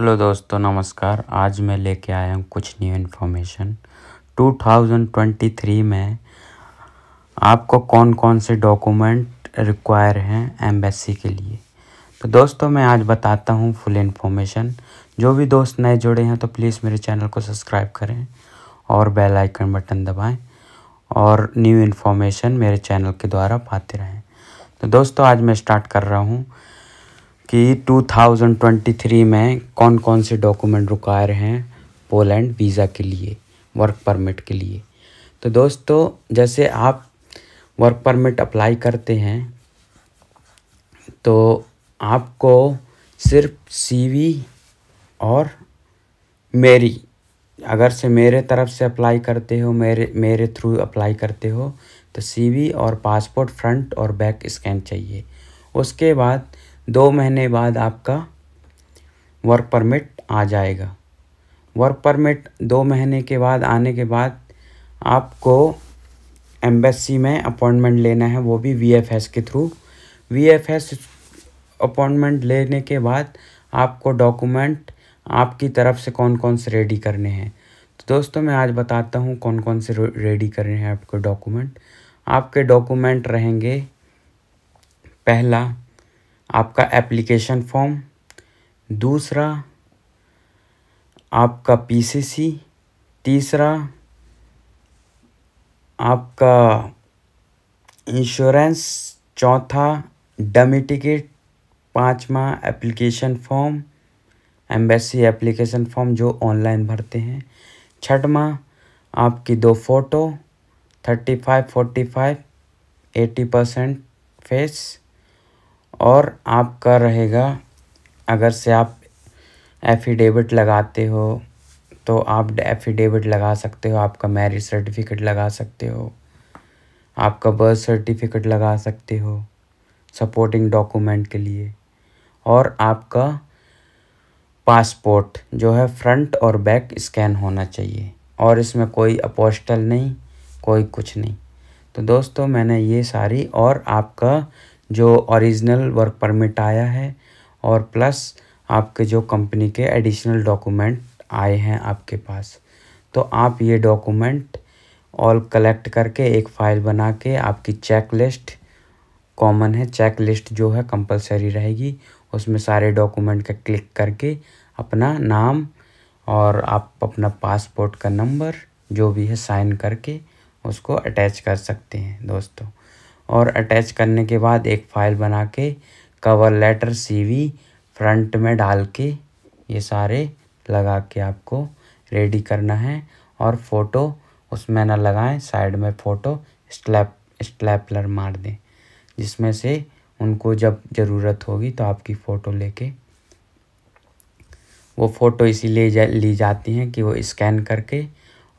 hello दोस्तों नमस्कार आज मैं लेके आया हूँ कुछ न्यू इन्फॉर्मेशन 2023 में आपको कौन कौन से डॉक्यूमेंट रिक्वायर हैं एम्बेसी के लिए तो दोस्तों मैं आज बताता हूँ फुल इन्फॉर्मेशन जो भी दोस्त नए जुड़े हैं तो प्लीज़ मेरे चैनल को सब्सक्राइब करें और बेल आइकन बटन दबाएं और न्यू इन्फॉर्मेशन मेरे चैनल के द्वारा पाते रहें तो दोस्तों आज मैं स्टार्ट कर रहा हूँ कि 2023 में कौन कौन से डॉक्यूमेंट रिक्वायर हैं पोलैंड वीज़ा के लिए वर्क परमिट के लिए तो दोस्तों जैसे आप वर्क परमिट अप्लाई करते हैं तो आपको सिर्फ सीवी और मेरी अगर से मेरे तरफ से अप्लाई करते हो मेरे मेरे थ्रू अप्लाई करते हो तो सीवी और पासपोर्ट फ्रंट और बैक स्कैन चाहिए उसके बाद दो महीने बाद आपका वर्क परमिट आ जाएगा वर्क परमिट दो महीने के बाद आने के बाद आपको एम्बेसी में अपॉइंटमेंट लेना है वो भी वीएफएस के थ्रू वीएफएस अपॉइंटमेंट लेने के बाद आपको डॉक्यूमेंट आपकी तरफ से कौन कौन से रेडी करने हैं तो दोस्तों मैं आज बताता हूँ कौन कौन से रेडी करने हैं आपको डॉक्यूमेंट आपके डॉक्यूमेंट रहेंगे पहला आपका एप्लीकेशन फॉर्म दूसरा आपका पीसीसी तीसरा आपका इंश्योरेंस चौथा डमी टिकट पाँचवा application form embassy application form जो ऑनलाइन भरते हैं छठवा आपकी दो photo thirty five forty five eighty percent face और आपका रहेगा अगर से आप एफिडेविट लगाते हो तो आप एफिडेविट लगा सकते हो आपका मैरिज सर्टिफिकेट लगा सकते हो आपका बर्थ सर्टिफिकेट लगा सकते हो सपोर्टिंग डॉक्यूमेंट के लिए और आपका पासपोर्ट जो है फ्रंट और बैक स्कैन होना चाहिए और इसमें कोई अपोस्टल नहीं कोई कुछ नहीं तो दोस्तों मैंने ये सारी और आपका जो ओरिजिनल वर्क परमिट आया है और प्लस आपके जो कंपनी के एडिशनल डॉक्यूमेंट आए हैं आपके पास तो आप ये डॉक्यूमेंट ऑल कलेक्ट करके एक फ़ाइल बना के आपकी चेक लिस्ट कॉमन है चेक लिस्ट जो है कंपलसरी रहेगी उसमें सारे डॉक्यूमेंट का क्लिक करके अपना नाम और आप अपना पासपोर्ट का नंबर जो भी है साइन करके उसको अटैच कर सकते हैं दोस्तों और अटैच करने के बाद एक फाइल बना के कवर लेटर सीवी फ्रंट में डाल के ये सारे लगा के आपको रेडी करना है और फ़ोटो उसमें ना लगाएं साइड में फ़ोटो स्लैप स्लैपलर मार दें जिसमें से उनको जब ज़रूरत होगी तो आपकी फ़ोटो लेके वो फ़ोटो इसीलिए जा, ली जाती हैं कि वो स्कैन करके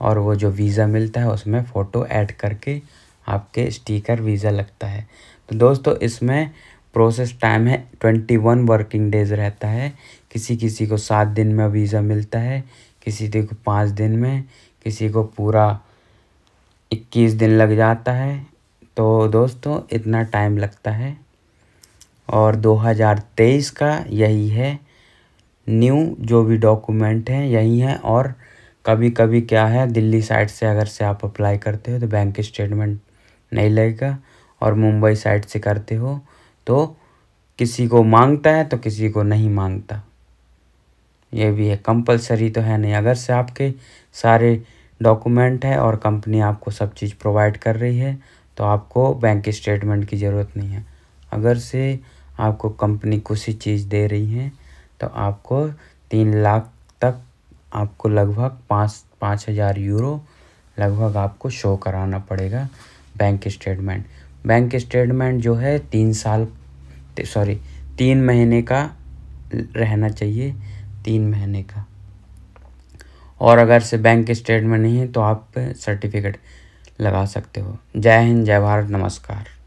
और वो जो वीज़ा मिलता है उसमें फ़ोटो ऐड करके आपके स्टिकर वीज़ा लगता है तो दोस्तों इसमें प्रोसेस टाइम है ट्वेंटी वन वर्किंग डेज़ रहता है किसी किसी को सात दिन में वीज़ा मिलता है किसी को पाँच दिन में किसी को पूरा इक्कीस दिन लग जाता है तो दोस्तों इतना टाइम लगता है और 2023 का यही है न्यू जो भी डॉक्यूमेंट हैं यही हैं और कभी कभी क्या है दिल्ली साइड से अगर से आप अप्लाई करते हो तो बैंक स्टेटमेंट नहीं लगेगा और मुंबई साइड से करते हो तो किसी को मांगता है तो किसी को नहीं मांगता ये भी है कंपलसरी तो है नहीं अगर से आपके सारे डॉक्यूमेंट है और कंपनी आपको सब चीज़ प्रोवाइड कर रही है तो आपको बैंक स्टेटमेंट की ज़रूरत नहीं है अगर से आपको कंपनी कुछ ही चीज़ दे रही है तो आपको तीन लाख तक आपको लगभग पाँच पाँच हज़ार यूरो लगभग आपको शो कराना पड़ेगा बैंक स्टेटमेंट बैंक स्टेटमेंट जो है तीन साल सॉरी तीन महीने का रहना चाहिए तीन महीने का और अगर से बैंक स्टेटमेंट नहीं है तो आप सर्टिफिकेट लगा सकते हो जय हिंद जय भारत नमस्कार